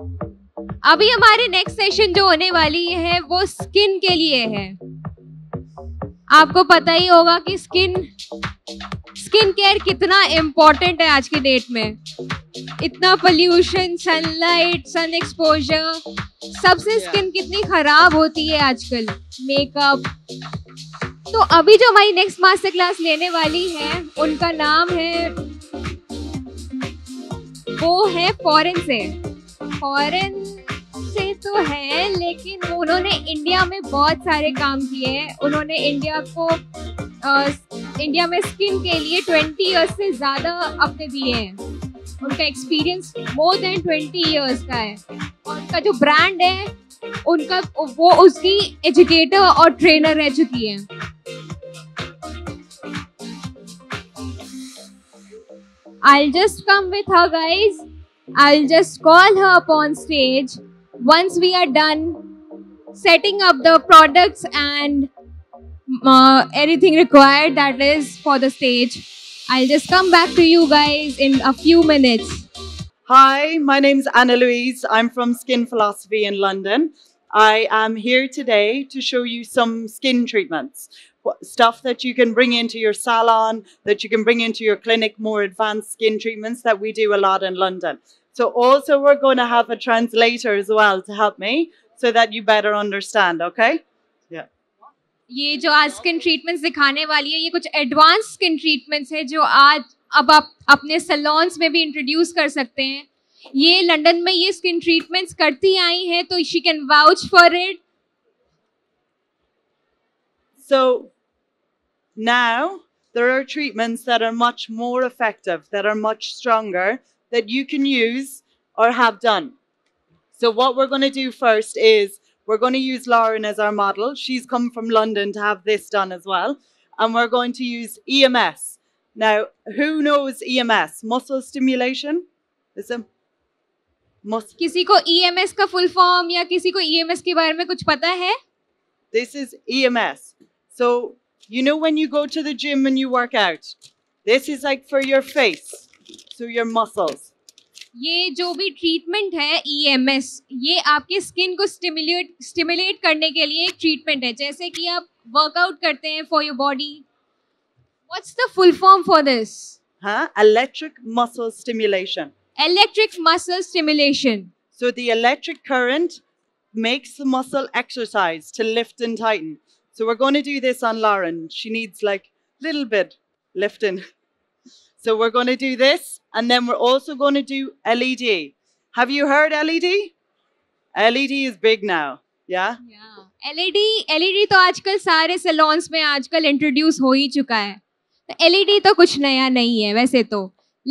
अभी हमारे next session जो होने वाली है वो स्किन के लिए है आपको पता ही होगा कि स्किन स्किन केयर कितना इम्पोर्टेंट है आज की डेट में इतना पोल्यूशन सनलाइट सन एक्सपोजर सबसे स्किन कितनी खराब होती है आजकल मेकअप तो अभी जो हमारी नेक्स्ट मास्टर क्लास लेने वाली है उनका नाम है वो है फॉरेन से फॉरेन से तो है लेकिन उन्होंने इंडिया में बहुत सारे काम किए हैं उन्होंने इंडिया को इंडिया में स्किन के लिए 20 इयर्स से ज़्यादा अपने दिए हैं उनका एक्सपीरियंस मोर देन 20 इयर्स का है और उनका जो ब्रांड है उनका वो उसकी एजुकेटर और ट्रेनर रह चुकी है I'll just come with her guys I'll just call her up on stage once we are done setting up the products and uh, anything required that is for the stage. I'll just come back to you guys in a few minutes. Hi, my name is Anna Louise. I'm from Skin Philosophy in London. I am here today to show you some skin treatments, stuff that you can bring into your salon, that you can bring into your clinic, more advanced skin treatments that we do a lot in London. So also we're going to have a translator as well to help me so that you better understand, okay? Yeah. ये जो आज skin treatments दिखाने वाली है ये कुछ advance skin treatments है जो आज अब आप अपने सलोन्स में भी इंट्रोड्यूस कर सकते हैं ये लंदन में ये स्किन ट्रीटमेंट्स करती आई हैं तो she can vouch for it so now there are treatments that are much more effective, that are much stronger, that you can use or have done. So what we're going to do first is we're going to use Lauren as our model. She's come from London to have this done as well. And we're going to use EMS. Now, who knows EMS? Muscle stimulation? Is it? किसी को EMS का full form या किसी को EMS के बारे में कुछ पता है? This is EMS. So, you know when you go to the gym and you work out, this is like for your face. So your muscles. ये जो भी treatment है EMS ये आपके skin को stimulate stimulate करने के लिए treatment है जैसे कि आप workout करते हैं for your body. What's the full form for this? हाँ electric muscle stimulation. Electric muscle stimulation. So the electric current makes the muscle exercise to lift and tighten. So we're going to do this on Lauren. She needs like little bit lifting. So we're going to do this, and then we're also going to do LED. Have you heard LED? LED is big now. Yeah. Yeah. LED. LED. तो आजकल सारे salons में आजकल introduce हो ही चुका है तो LED तो कुछ नया नहीं है वैसे तो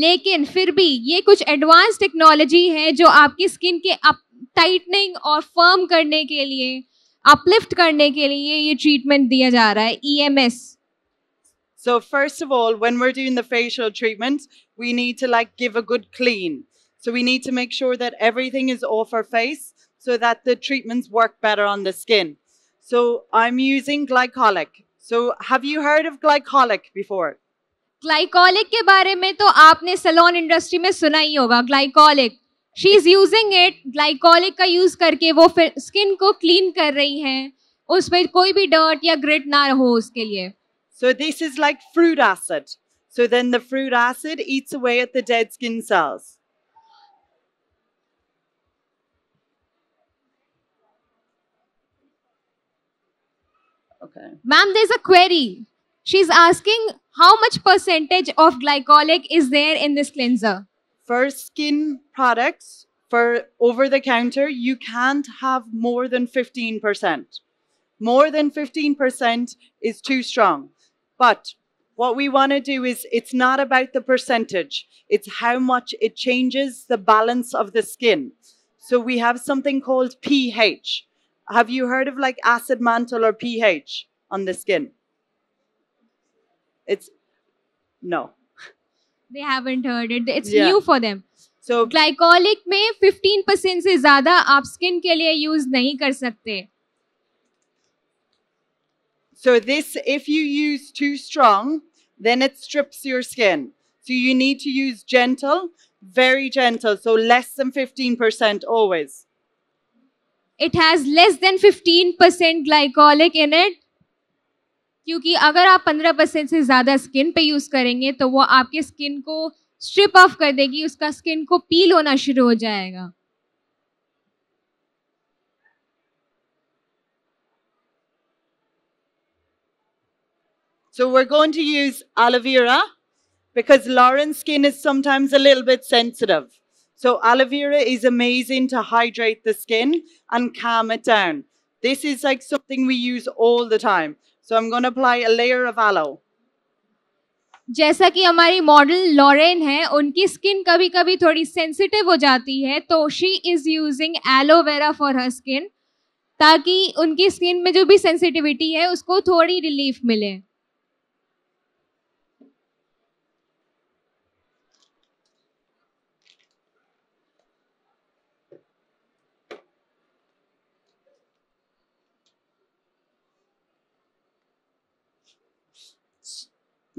लेकिन फिर भी ये कुछ advanced technology है जो आपकी skin के up tightening और firm करने के लिए अपलिफ्ट करने के लिए ये ट्रीटमेंट दिया जा रहा है EMS So first of all, when we're doing the facial treatment, we need to like give a good clean. So we need to make sure that everything is off our face so that the treatments work better on the skin. So I'm using glycolic. So have you heard of glycolic before? Glycolic ke baare mein तो aapne salon industry mein suna hi होगा glycolic. She is using it glycolic का use करके वो फिर skin को clean कर रही हैं koi bhi dirt ya grit या ho uske liye. So this is like fruit acid. So then the fruit acid eats away at the dead skin cells. Okay. Ma'am, there's a query. She's asking how much percentage of glycolic is there in this cleanser? For skin products, for over the counter, you can't have more than 15%. More than 15% is too strong. But what we want to do is it's not about the percentage, it's how much it changes the balance of the skin. So we have something called pH. Have you heard of like acid mantle or pH on the skin? It's no. They haven't heard it. It's yeah. new for them. So glycolic may 15% से ज्यादा आप skin के लिए use नहीं कर सकते so this, if you use too strong, then it strips your skin. So you need to use gentle, very gentle. So less than 15% always. It has less than 15% glycolic in it. क्योंकि अगर आप 15 percent से ज़्यादा skin पे use करेंगे तो वो आपके स्किन को स्ट्रिप ऑफ कर देगी उसका स्किन को पील होना शुरू हो जाएगा So we're going to use aloe vera because Lauren's skin is sometimes a little bit sensitive. So aloe vera is amazing to hydrate the skin and calm it down. This is like something we use all the time. So I'm going to apply a layer of aloe. जैसा कि हमारी model Lauren है उनकी skin कभी कभी थोड़ी sensitive हो जाती है तो she is using aloe vera for her skin ताकि उनकी स्किन में जो भी सेंसिटिविटी है उसको थोड़ी रिलीफ मिले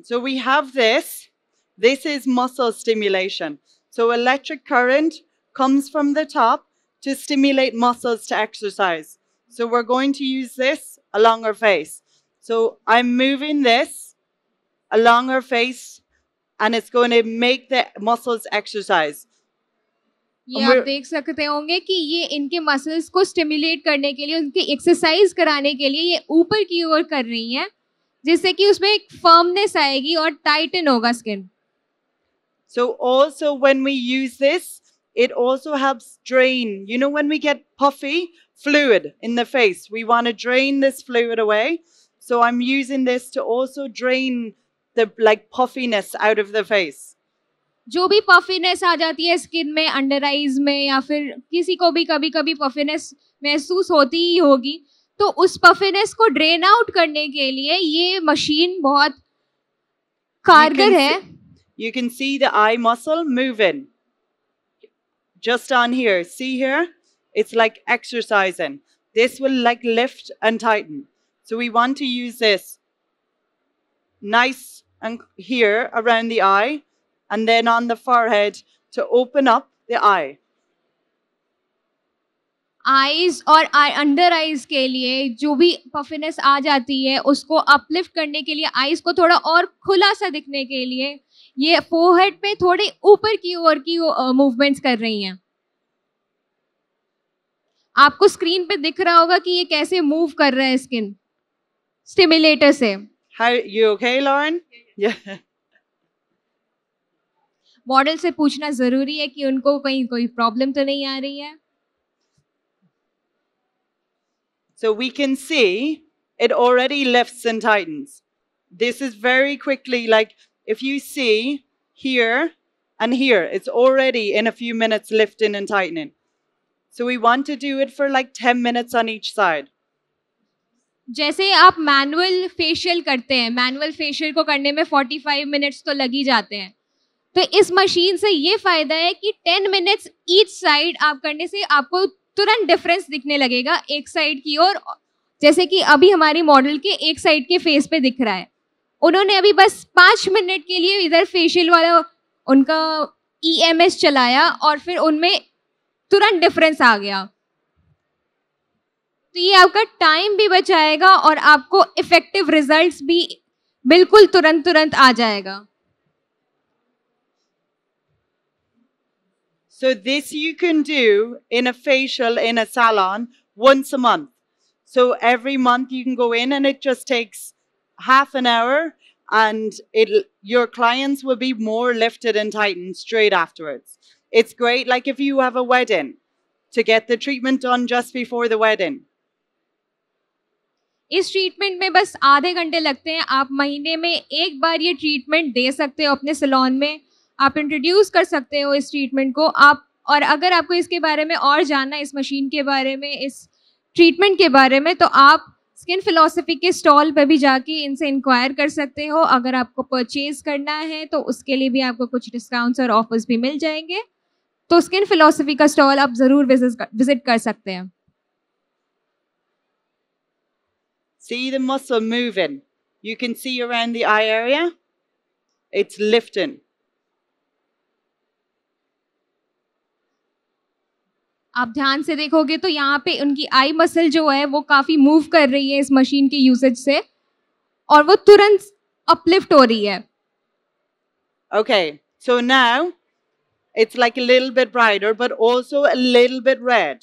So we have this. This is muscle stimulation. So electric current comes from the top to stimulate muscles to exercise. So we're going to use this along her face. So I'm moving this along her face and it's going to make the muscles exercise. ये आप देख सकते होंगे कि ये इनके muscles को stimulate करने के लिए उनकी एक्सरसाइज कराने के लिए ये ऊपर की ओर कर रही हैं जिससे कि उसमें एक फर्मनेस आएगी और टाइटन होगा skin So also when we use this, it also helps drain. You know when we get puffy fluid in the face, we want to drain this fluid away. So I'm using this to also drain the like puffiness out of the face. जो भी puffiness आ जाती है skin में under eyes में या फिर किसी को भी कभी कभी पफिनेस महसूस होती ही होगी तो उस पफिनेस को ड्रेन आउट करने के लिए ये मशीन बहुत कारगर है you can see the eye muscle move in just on here see here it's like exercise in this will like lift and tighten so we want to use this nice and here around the eye and then on the forehead to open up the eye eyes और eye under eyes के लिए जो भी puffiness आ जाती है उसको uplift करने के लिए आईज को थोड़ा और खुला सा दिखने के लिए ये फोहेड पे थोड़े ऊपर की ओर की मूवमेंट्स कर रही हैं आपको स्क्रीन पे दिख रहा होगा कि ये कैसे मूव कर रहा है स्किन स्टिमुलेटर से हाय यू ओके मॉडल से पूछना जरूरी है कि उनको कहीं कोई प्रॉब्लम तो नहीं आ रही है So we can see it already lifts and tightens. This is very quickly, like if you see here and here, it's already in a few minutes lifting and tightening. So we want to do it for like 10 minutes on each side. जैसे आप manual facial करते हैं manual facial को करने में 45 minutes तो लग ही जाते हैं तो इस मशीन से ये फायदा है कि 10 मिनट्स ईच साइड आप करने से आपको तुरंत डिफरेंस दिखने लगेगा एक साइड की ओर जैसे कि अभी हमारी मॉडल के एक साइड के फेस पे दिख रहा है उन्होंने अभी बस पाँच मिनट के लिए इधर फेशियल वाला उनका ई e चलाया और फिर उनमें तुरंत डिफरेंस आ गया तो ये आपका टाइम भी बचाएगा और आपको इफेक्टिव रिजल्ट्स भी बिल्कुल तुरंत तुरंत आ जाएगा So this you can do in a facial in a salon once a month. So every month you can go in and it just takes half an hour and it your clients will be more lifted and tightened straight afterwards. It's great like if you have a wedding to get the treatment done just before the wedding. इस treatment में बस आधे घंटे लगते हैं आप महीने में एक बार ये ट्रीटमेंट दे सकते हो अपने सलोन में आप इंट्रोड्यूस कर सकते हो इस ट्रीटमेंट को आप और अगर आपको इसके बारे में और जानना इस मशीन के बारे में इस ट्रीटमेंट के बारे में तो आप स्किन फिलोसफी के स्टॉल पर भी जाके इनसे इंक्वायर कर सकते हो अगर आपको परचेज करना है तो उसके लिए भी आपको कुछ डिस्काउंट्स और ऑफर्स भी मिल जाएंगे तो स्किन फिलोसफी का स्टॉल आप ज़रूर विजिट कर सकते हैं See the muscle moving. You can see around the eye area. It's lifting. आप ध्यान से देखोगे तो यहाँ पे उनकी आई मसल जो है वो काफ़ी मूव कर रही है इस मशीन के यूसेज से और वो तुरंत अपलिफ्ट हो रही है okay so now it's like a little bit brighter but also a little bit red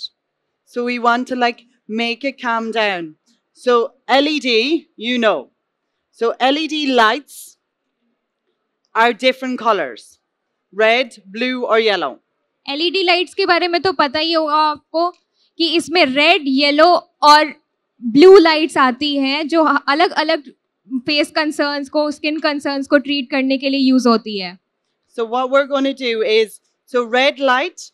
so we want to like make it come down so LED you know so LED lights are different colours red blue और yellow LED lights e के बारे में तो पता ही होगा आपको कि इसमें रेड येलो और ब्लू लाइट्स आती हैं जो अलग अलग फेस कंसर्न्स को स्किन कंसर्न्स को ट्रीट करने के लिए यूज होती है so what we are going to do is so red light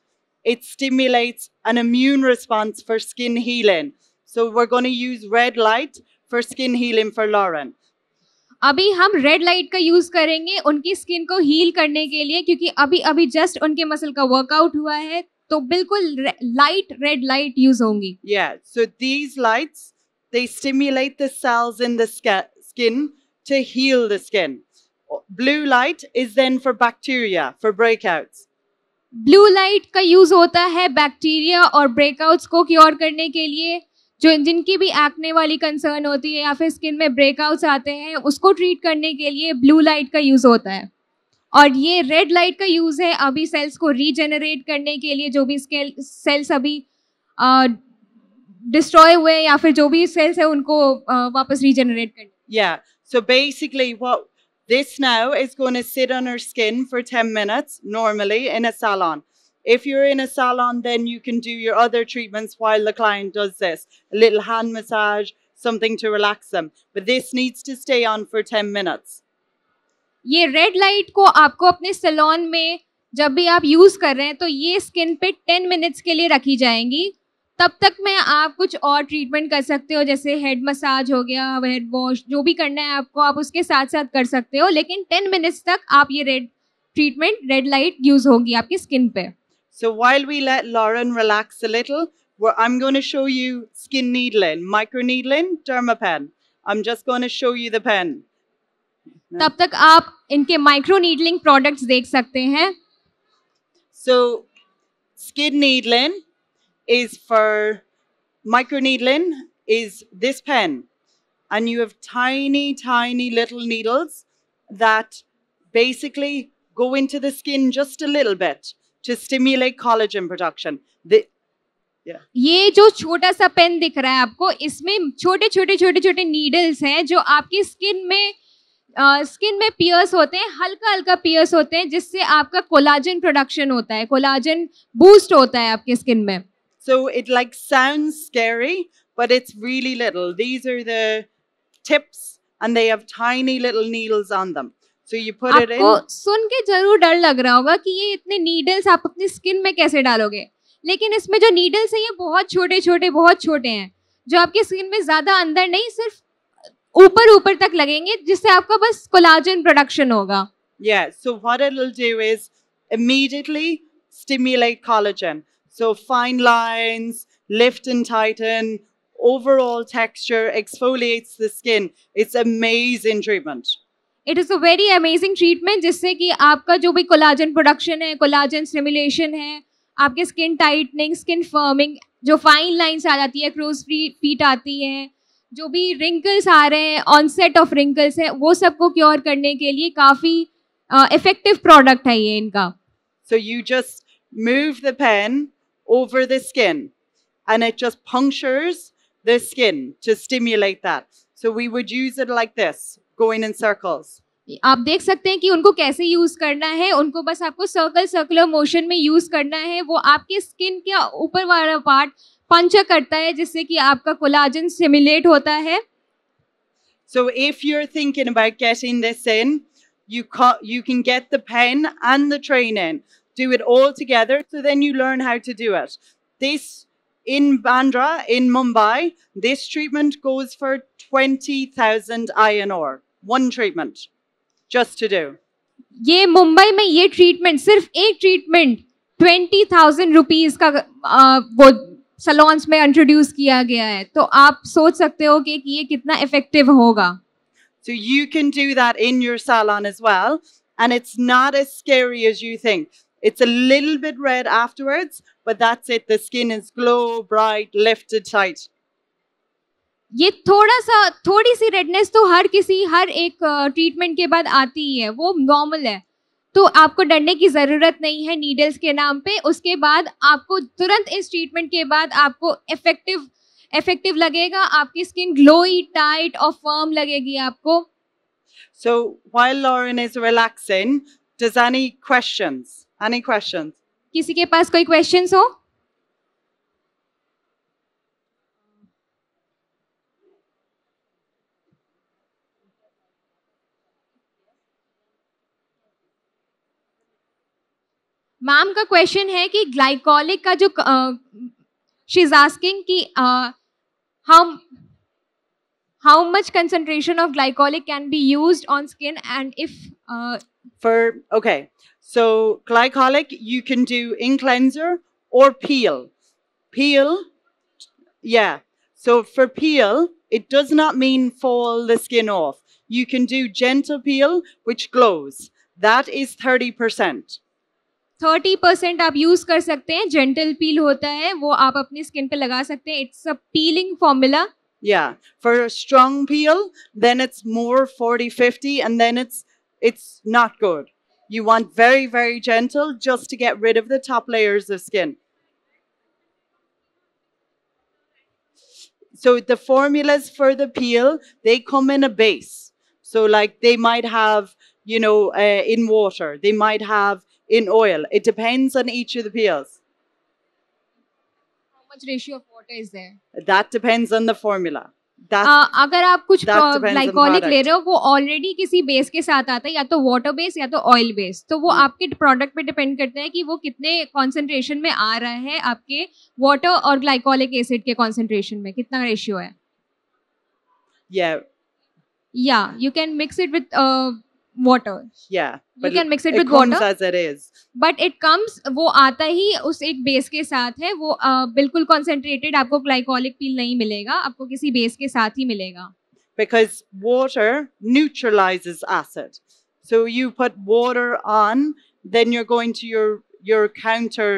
it stimulates an immune response for skin healing so we are going to use red light for skin healing for Laurent अभी हम red light का use करेंगे उनकी skin को heal करने के लिए क्योंकि अभी अभी जस्ट उनके मसल का वर्कआउट हुआ है तो बिल्कुल लाइट रेड लाइट यूज होंगी या so these lights they stimulate the cells in the skin to heal the skin blue light is then for bacteria for breakouts blue light का use होता है बैक्टीरिया और ब्रेकआउट्स को cure करने के लिए जो जिनकी भी एक्ने वाली कंसर्न होती है या फिर स्किन में ब्रेकआउट्स आते हैं उसको ट्रीट करने के लिए ब्लू लाइट का यूज़ होता है और ये रेड लाइट का यूज़ है अभी सेल्स को रीजेनरेट करने के लिए जो भी सेल्स अभी डिस्ट्रॉय हुए या फिर जो भी सेल्स है उनको वापस रीजेनरेट करने Yeah, so basically what this now is going to sit on her skin for 10 minutes normally in a salon. If you're in a salon, then you can do your other treatments while the client does this. A little hand massage, something to relax them. But this needs to stay on for 10 minutes. ये red light को आपको अपने salon में जब भी आप use कर रहे हैं तो ये स्किन पे 10 मिनट्स के लिए रखी जाएंगी तब तक मैं आप कुछ और ट्रीटमेंट कर सकते हो जैसे हेड मसाज हो गया हेड वॉश जो भी करना है आपको आप उसके साथ साथ कर सकते हो लेकिन 10 मिनट्स तक आप ये red treatment red light use होगी आपकी स्किन पे So while we let Lauren relax a little, I'm going to show you skin needling, micro needling, dermapen. I'm just going to show you the pen. तब तक आप इनके micro needling products देख सकते हैं so skin needling is for micro needling is this pen and you have tiny, tiny little needles that basically go into the skin just a little bit. to stimulate collagen production. The, yeah. ये जो छोटा सा pen दिख रहा है आपको इसमें छोटे छोटे छोटे छोटे नीडल्स हैं जो आपकी स्किन में स्किन में पियर्स होते हैं हल्का हल्का पियर्स होते हैं जिससे आपका कोलाजन प्रोडक्शन होता है कोलाजन बूस्ट होता है आपके स्किन में so it like sound scary but it's really little these are the tips and they have tiny little needles on them so you put it in सुन के जरूर डर लग रहा होगा कि ये इतने नीडल्स आप अपनी स्किन में कैसे डालोगे लेकिन इसमें जो नीडल्स हैं ये बहुत छोटे छोटे बहुत छोटे हैं जो आपकी स्किन में ज़्यादा अंदर नहीं सिर्फ ऊपर ऊपर तक लगेंगे जिससे आपका बस कोलाजन प्रोडक्शन होगा yeah so what it'll do is immediately stimulate collagen so fine lines lift and tighten overall texture exfoliates the skin it's amazing treatment it is a very amazing treatment जिससे कि आपका जो भी collagen production है collagen stimulation है आपके skin tightening skin firming जो fine lines आ जाती है क्रोज फ्री फीट आती है जो भी रिंकल्स आ रहे हैं ऑनसेट ऑफ रिंकल्स हैं वो सबको क्योर करने के लिए काफ़ी इफेक्टिव प्रोडक्ट है ये इनका so you just move the pen over the skin and it just punctures the skin to stimulate that. So we would use it like this. going in circles. आप देख सकते हैं कि उनको कैसे यूज करना है उनको बस आपको सर्कल सर्कुलर मोशन में यूज करना है वो आपके स्किन के ऊपर वाला पार्ट पंचर करता है जिससे कि आपका कोलाजन सिमुलेट होता है so if you are thinking about getting this in you you can get the pen and the train do it all together so then you learn how to do it this in Bandra in Mumbai this treatment goes for 20000 ion treatment, just to do. ये मुंबई में treatment treatment सिर्फ एक treatment twenty thousand rupees का वो salons में introduce किया गया है तो आप सोच सकते हो कि ये कितना effective होगा So you can do that in your salon as well. And it's not as scary as you think. It's a little bit red afterwards, but that's it. The skin is glow bright, lifted tight. ये थोड़ा सा थोड़ी सी redness तो हर किसी हर एक treatment के बाद आती ही है वो नॉर्मल है तो आपको डरने की ज़रूरत नहीं है नीडल्स के नाम पे उसके बाद आपको तुरंत इस ट्रीटमेंट के बाद आपको इफेक्टिव इफेक्टिव लगेगा आपकी स्किन ग्लोई टाइट और फर्म लगेगी आपको सो while Lauren is relaxing, does any questions? Any किसी के पास कोई क्वेश्चंस हो? मैम का क्वेश्चन है कि ग्लाइकोलिक का जो शी इज कि how how much concentration of glycolic can be used on skin and if uh, for okay so glycolic you can do in cleanser or peel peel yeah so for peel it does not mean fall the skin off you can do gentle peel which glows that is 30% thirty percent आप use कर सकते हैं gentle पील होता है वो आप अपनी skin पे लगा सकते हैं it's a peeling formula yeah for a strong peel then it's more 40 50 and then it's it's not good you want very very gentle just to get rid of the top layers of skin so the formulas for the peel they come in a base so like they might have you know uh, in water they might have in oil. It depends on each of the peers. How much ratio of water is there? That depends on the formula. Uh, अगर आप कुछ glycolic ले रहे हो वो already किसी base के साथ आता है या तो वाटर बेस या तो ऑयल बेस तो वो hmm. आपके प्रोडक्ट पे डिपेंड करता है कि वो कितने कॉन्सेंट्रेशन में आ रहा है आपके वाटर और ग्लाइकोलिक एसिड के कॉन्सेंट्रेशन में कितना रेशियो है या you can mix it with water. Yeah. you can mix it, it with comes water. As it is. But it comes, वो आता ही उस एक बेस के साथ है वो बिल्कुल कॉन्सेंट्रेटेड आपको ग्लाइकोलिक पील नहीं मिलेगा आपको किसी बेस के साथ ही मिलेगा Because water neutralizes acid. So you put water on, then you're going to your your counter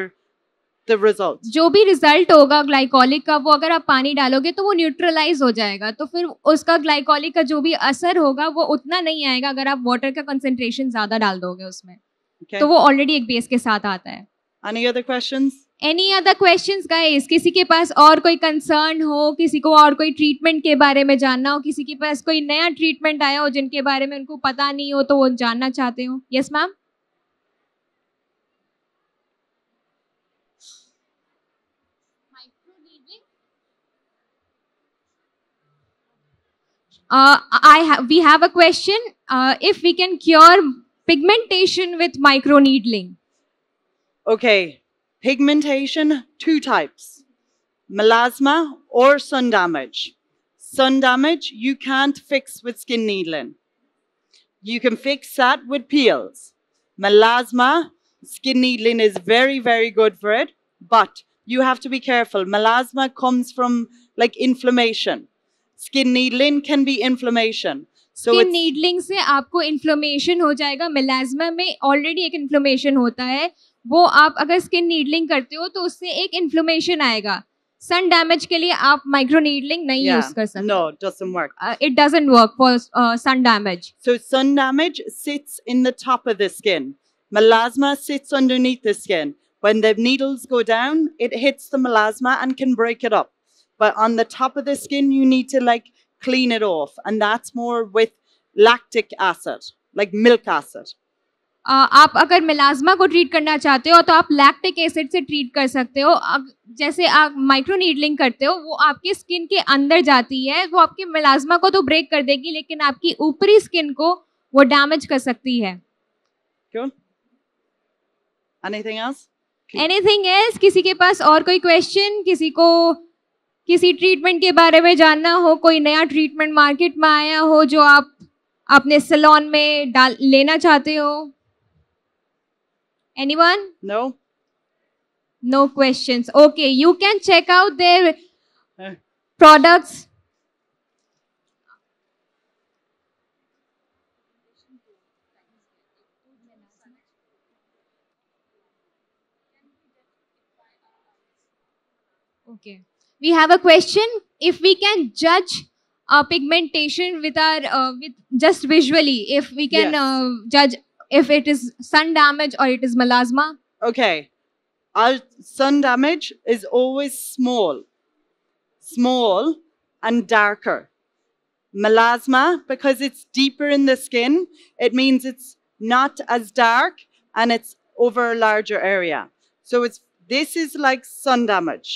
the जो भी रिजल्ट होगा ग्लाइकोलिक का वो अगर आप पानी डालोगे तो वो न्यूट्रलाइज हो जाएगा तो फिर उसका ग्लाइकोलिक का जो भी असर होगा वो उतना नहीं आएगा अगर आप वॉटर का कंसेंट्रेशन ज्यादा डाल दोगे उसमें okay. तो वो ऑलरेडी एक बेस के साथ आता है any other questions any other question guys किसी के पास और कोई कंसर्न हो किसी को और कोई ट्रीटमेंट के बारे में जानना हो किसी के पास कोई नया ट्रीटमेंट आया हो जिनके बारे में उनको पता नहीं हो तो वो जानना चाहते हो yes ma'am Uh, I ha we have a question, uh, if we can cure pigmentation with microneedling. Okay, pigmentation, two types, melasma or sun damage. Sun damage, you can't fix with skin needling. You can fix that with peels. Melasma, skin needling is very, very good for it, but you have to be careful. Melasma comes from like inflammation skin needling can be inflammation. So skin needling से आपको inflammation हो जाएगा melasma में already एक inflammation होता है वो आप अगर skin needling करते हो तो उससे एक inflammation आएगा sun damage के लिए आप micro needling नहीं yeah. use कर सकते no doesn't work uh, it doesn't work for uh, sun damage so sun damage sits in the top of the skin melasma sits underneath the skin when the needles go down it hits the melasma and can break it up But on the top of the skin, you need to like clean it off. And that's more with lactic acid, like milk acid. Uh, आप अगर मिलाजमा को treat करना चाहते हो तो आप lactic acid से treat कर सकते हो जैसे आप माइक्रो नीडलिंग करते हो वो आपकी स्किन के अंदर जाती है वो आपके मिलाजमा को तो ब्रेक कर देगी लेकिन आपकी ऊपरी स्किन को वो डैमेज कर सकती है क्यों एनीथिंग एल्स एनीथिंग एल्स किसी के पास और कोई क्वेश्चन किसी को किसी ट्रीटमेंट के बारे में जानना हो कोई नया ट्रीटमेंट मार्केट में आया हो जो आप अपने सलोन में डाल लेना चाहते हो anyone no no question okay you can check out there products we have a question if we can judge our pigmentation with our uh, with just visually if we can yes. uh, judge if it is sun damage or it is melasma okay our sun damage is always small small and darker melasma because it's deeper in the skin it means it's not as dark and it's over a larger area so it's this is like sun damage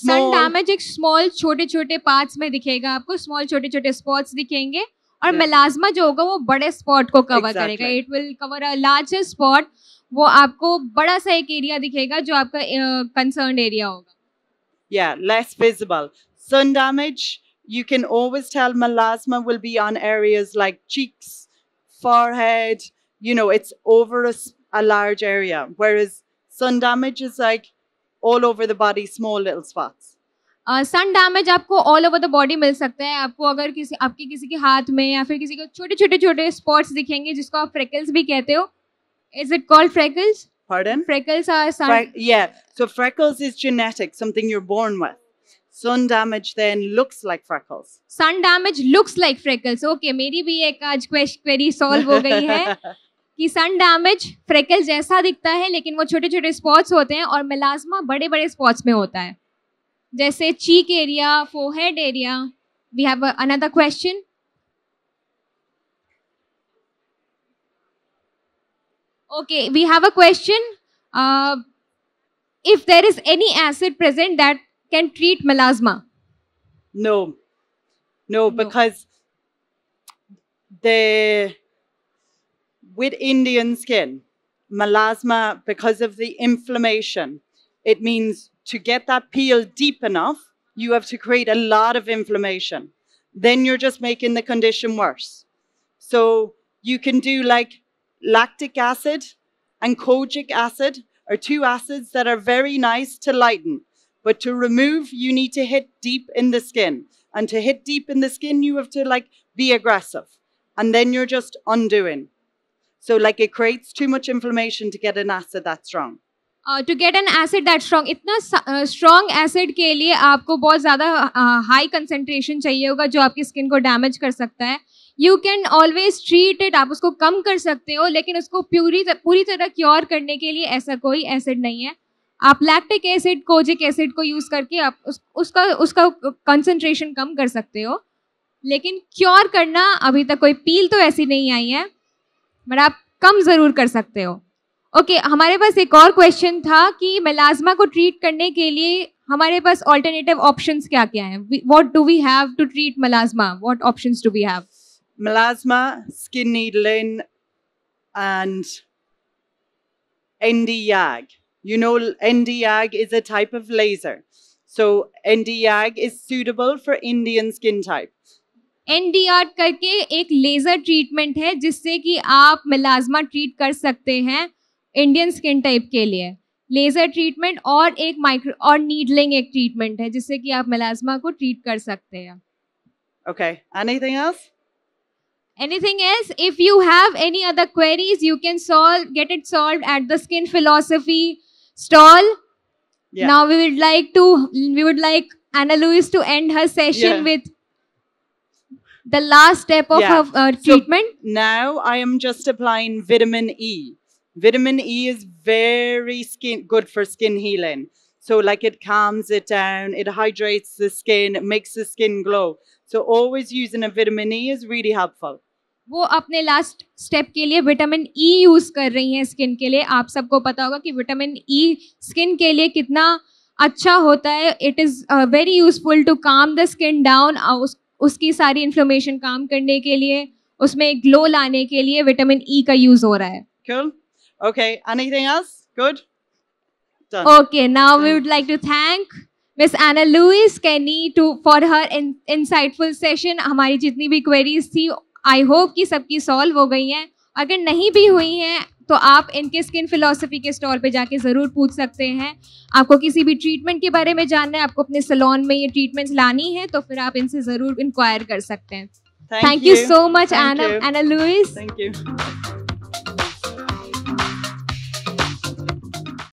sun damage एक small छोटे छोटे parts में दिखेगा आपको small छोटे छोटे spots दिखेंगे और मेलाज्मा जो होगा वो बड़े स्पॉट को कवर exactly. करेगा it will cover a largest spot वो आपको बड़ा सा एक एरिया दिखेगा जो आपका कंसर्न uh, एरिया होगा yeah less visible sun damage you can always tell melasma will be on areas like cheeks forehead you know it's over a, a large area whereas sun damage is like all over the body small little spots sun damage आपको all over the body मिल सकता है आपको अगर किसी आपके किसी के हाथ में या फिर किसी के छोटे छोटे छोटे स्पॉट्स दिखेंगे जिसको आप फ्रेकल्स भी कहते हो is it called freckles Pardon? Freckles are sun. Fre- yeah. So freckles is genetic, something you're born with. Sun damage then looks like freckles. Sun damage looks like freckles. Okay, मेरी भी एक आज query solve हो गई है कि sun damage freckle जैसा दिखता है लेकिन वो छोटे छोटे स्पॉट्स होते हैं और मिलाजमा बड़े बड़े स्पॉट्स में होता है जैसे cheek area forehead area we have another question okay we have a question if there is any acid present that can treat melasma no no because they with Indian skin, melasma, because of the inflammation, it means to get that peel deep enough, you have to create a lot of inflammation. Then you're just making the condition worse. So you can do like lactic acid and kojic acid are two acids that are very nice to lighten. But to remove, you need to hit deep in the skin. And to hit deep in the skin, you have to like be aggressive. And then you're just undoing. So like it creates too much inflammation to get an acid that strong. To get an acid that strong इतना strong uh, acid के लिए आपको बहुत ज़्यादा high uh, concentration चाहिए होगा जो आपकी स्किन को डैमेज कर सकता है you can always treat it आप उसको कम कर सकते हो लेकिन उसको पूरी पूरी तरह क्योर करने के लिए ऐसा कोई एसिड नहीं है आप लैक्टिक एसिड कोजिक एसिड को यूज़ करके आप उस, उसका उसका कंसनट्रेशन कम कर सकते हो लेकिन क्योर करना अभी तक कोई पील तो ऐसी नहीं आई है बट आप कम ज़रूर कर सकते हो ओके okay, हमारे पास एक और क्वेश्चन था कि मेलाजमा को ट्रीट करने के लिए हमारे पास ऑल्टरनेटिव ऑप्शन क्या क्या हैं what do we have to treat melasma what option do we have melasma skin needling and NDYAG. You know, NDYAG is a type of laser. So NDYAG is suitable for Indian skin type N करके एक laser treatment है जिससे कि आप मिलाजमा treat कर सकते हैं Indian skin type के लिए लेज़र ट्रीटमेंट और एक माइक्रो और नीडलिंग एक ट्रीटमेंट है जिससे कि आप मिलाजमा को ट्रीट कर सकते हैं okay anything else anything else if you have any other queries you can solve get it solve at the Skin Philosophy stall now we would like to we would like Ana Luis to end her session with the last step of yeah. her uh, treatment? So now I am just applying vitamin E. Vitamin E is very skin good for skin healing. So like it calms it down, it hydrates the skin, it makes the skin glow. So always using a vitamin E is really helpful. वो अपने last step के लिए vitamin E e use कर रही हैं skin के लिए आप सबको पता होगा कि विटामिन ई e स्किन के लिए कितना अच्छा होता है it is very useful to calm the skin down उसकी सारी इन्फ्लोमेशन काम करने के लिए उसमें ग्लो लाने के लिए विटामिन ई e का यूज हो रहा है cool. Okay. Anything else? Good. Done. Okay. Now Done. we would like to thank Miss Anna Louise Kenny to for her in, insightful session. हमारी जितनी भी queries थी, I hope कि सबकी solve हो गई हैं. अगर नहीं भी हुई हैं, तो आप इनके स्किन फिलोसफी के स्टॉल पे जाके ज़रूर पूछ सकते हैं आपको किसी भी ट्रीटमेंट के बारे में जानना है आपको अपने सलोन में ये ट्रीटमेंट्स लानी है तो फिर आप इनसे ज़रूर इंक्वायर कर सकते हैं thank you so much Ana Ana Luis thank you